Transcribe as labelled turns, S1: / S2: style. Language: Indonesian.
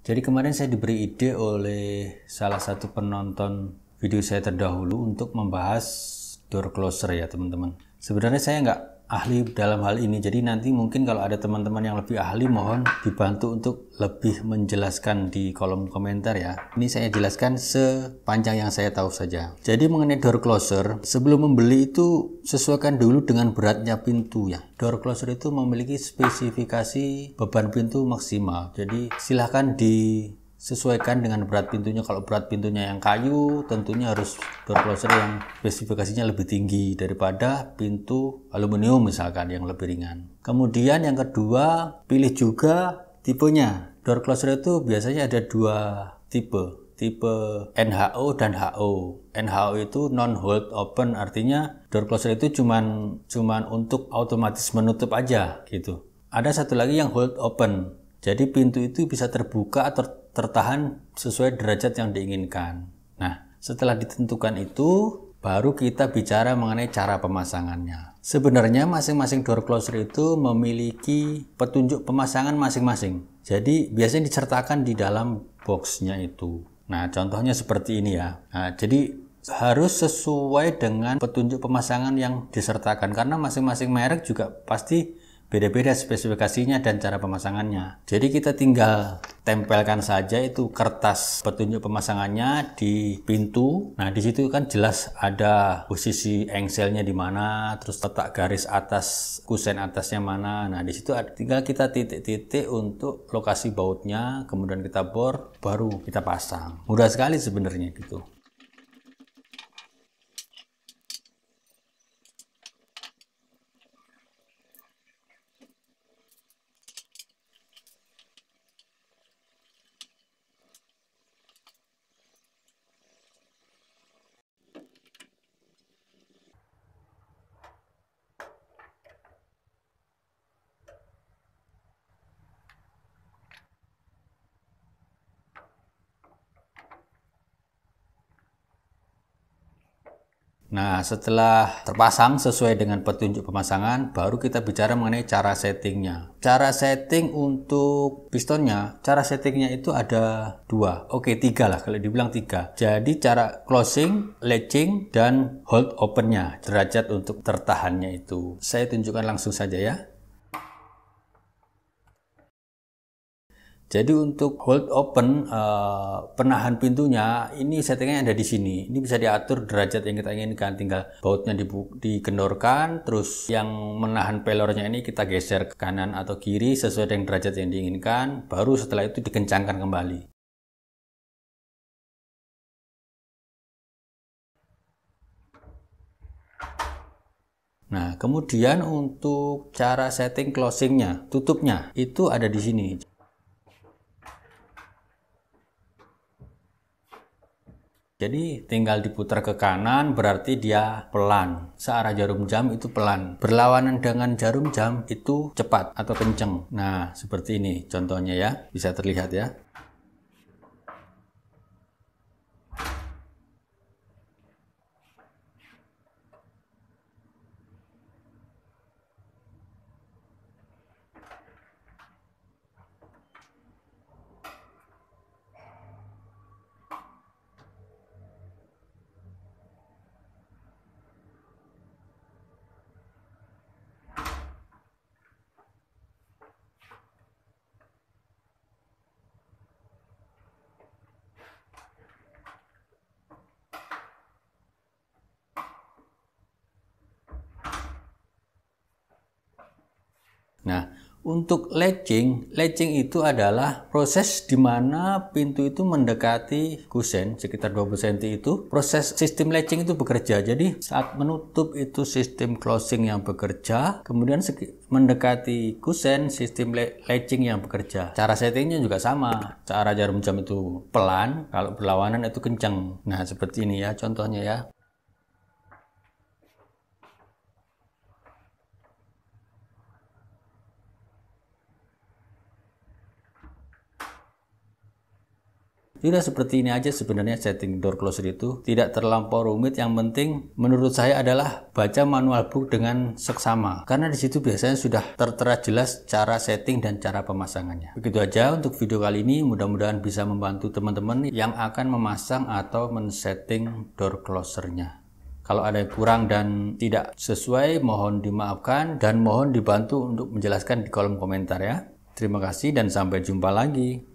S1: Jadi kemarin saya diberi ide oleh salah satu penonton video saya terdahulu untuk membahas door closer ya teman-teman. Sebenarnya saya nggak ahli dalam hal ini. Jadi nanti mungkin kalau ada teman-teman yang lebih ahli mohon dibantu untuk lebih menjelaskan di kolom komentar ya. Ini saya jelaskan sepanjang yang saya tahu saja. Jadi mengenai door closer, sebelum membeli itu sesuaikan dulu dengan beratnya pintu ya. Door closer itu memiliki spesifikasi beban pintu maksimal. Jadi silahkan di sesuaikan dengan berat pintunya. Kalau berat pintunya yang kayu, tentunya harus door closer yang spesifikasinya lebih tinggi daripada pintu aluminium misalkan yang lebih ringan. Kemudian yang kedua, pilih juga tipenya. Door closer itu biasanya ada dua tipe, tipe NHO dan HO. NHO itu non hold open artinya door closer itu cuman cuman untuk otomatis menutup aja gitu. Ada satu lagi yang hold open. Jadi pintu itu bisa terbuka atau tertahan sesuai derajat yang diinginkan. Nah, setelah ditentukan itu, baru kita bicara mengenai cara pemasangannya. Sebenarnya masing-masing door closer itu memiliki petunjuk pemasangan masing-masing. Jadi biasanya disertakan di dalam boxnya itu. Nah, contohnya seperti ini ya. Nah, jadi harus sesuai dengan petunjuk pemasangan yang disertakan karena masing-masing merek juga pasti beda-beda spesifikasinya dan cara pemasangannya. Jadi kita tinggal tempelkan saja itu kertas petunjuk pemasangannya di pintu. Nah, di situ kan jelas ada posisi engselnya di mana, terus letak garis atas kusen atasnya mana. Nah, di situ tinggal kita titik-titik untuk lokasi bautnya, kemudian kita bor, baru kita pasang. Mudah sekali sebenarnya gitu. Nah, setelah terpasang sesuai dengan petunjuk pemasangan, baru kita bicara mengenai cara settingnya. Cara setting untuk pistonnya, cara settingnya itu ada dua, oke tiga lah kalau dibilang tiga. Jadi cara closing, latching, dan hold open-nya, derajat untuk tertahannya itu. Saya tunjukkan langsung saja ya. Jadi untuk hold open uh, penahan pintunya ini settingnya ada di sini. Ini bisa diatur derajat yang kita inginkan. Tinggal bautnya dikendorkan, terus yang menahan pelornya ini kita geser ke kanan atau kiri sesuai dengan derajat yang diinginkan. Baru setelah itu dikencangkan kembali. Nah, kemudian untuk cara setting closingnya, tutupnya, itu ada di sini. Jadi tinggal diputar ke kanan berarti dia pelan. Searah jarum jam itu pelan. Berlawanan dengan jarum jam itu cepat atau kenceng. Nah, seperti ini contohnya ya. Bisa terlihat ya. Nah, untuk latching, latching itu adalah proses di mana pintu itu mendekati kusen sekitar 20 cm itu. Proses sistem latching itu bekerja. Jadi saat menutup itu sistem closing yang bekerja, kemudian mendekati kusen sistem latching yang bekerja. Cara settingnya juga sama. Cara jarum jam itu pelan, kalau berlawanan itu kencang. Nah, seperti ini ya contohnya ya. Tidak seperti ini aja sebenarnya setting door closer itu tidak terlampau rumit. Yang penting menurut saya adalah baca manual book dengan seksama karena di situ biasanya sudah tertera jelas cara setting dan cara pemasangannya. Begitu aja untuk video kali ini. Mudah-mudahan bisa membantu teman-teman yang akan memasang atau men-setting door closernya. Kalau ada yang kurang dan tidak sesuai, mohon dimaafkan dan mohon dibantu untuk menjelaskan di kolom komentar ya. Terima kasih dan sampai jumpa lagi.